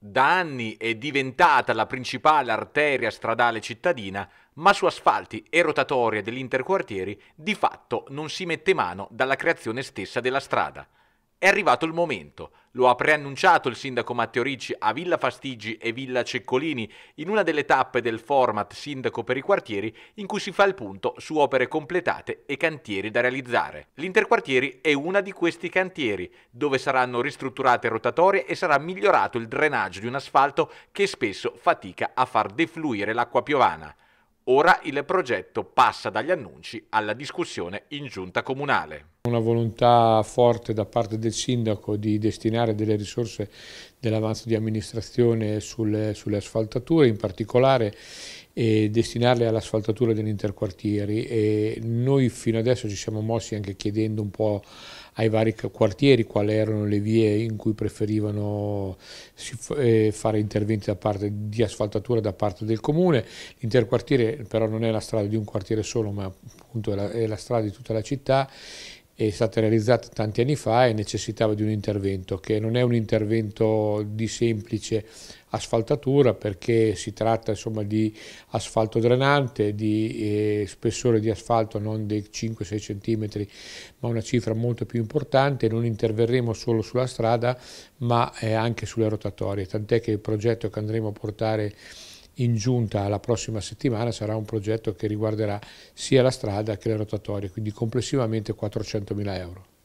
da anni è diventata la principale arteria stradale cittadina, ma su asfalti e rotatorie dell'interquartieri di fatto non si mette mano dalla creazione stessa della strada. È arrivato il momento. Lo ha preannunciato il sindaco Matteo Ricci a Villa Fastigi e Villa Ceccolini in una delle tappe del format Sindaco per i quartieri in cui si fa il punto su opere completate e cantieri da realizzare. L'Interquartieri è una di questi cantieri, dove saranno ristrutturate rotatorie e sarà migliorato il drenaggio di un asfalto che spesso fatica a far defluire l'acqua piovana. Ora il progetto passa dagli annunci alla discussione in giunta comunale. Una volontà forte da parte del sindaco di destinare delle risorse dell'avanzo di amministrazione sulle, sulle asfaltature, in particolare e destinarle all'asfaltatura degli interquartieri. E noi fino adesso ci siamo mossi anche chiedendo un po' ai vari quartieri quali erano le vie in cui preferivano eh, fare interventi da parte di asfaltatura da parte del comune. L'interquartiere però non è la strada di un quartiere solo ma appunto è la, è la strada di tutta la città è stata realizzata tanti anni fa e necessitava di un intervento che non è un intervento di semplice asfaltatura perché si tratta insomma, di asfalto drenante, di eh, spessore di asfalto non dei 5-6 cm ma una cifra molto più importante, non interverremo solo sulla strada ma eh, anche sulle rotatorie, tant'è che il progetto che andremo a portare in giunta la prossima settimana sarà un progetto che riguarderà sia la strada che le rotatorie, quindi complessivamente 400.000 euro.